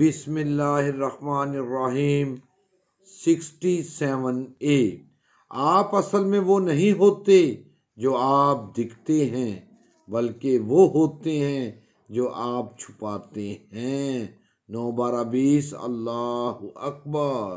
बिसमीम sixty seven ए आप असल में वो नहीं होते जो आप दिखते हैं बल्कि वो होते हैं जो आप छुपाते हैं नौ बारह बीस अल्लाह अकबर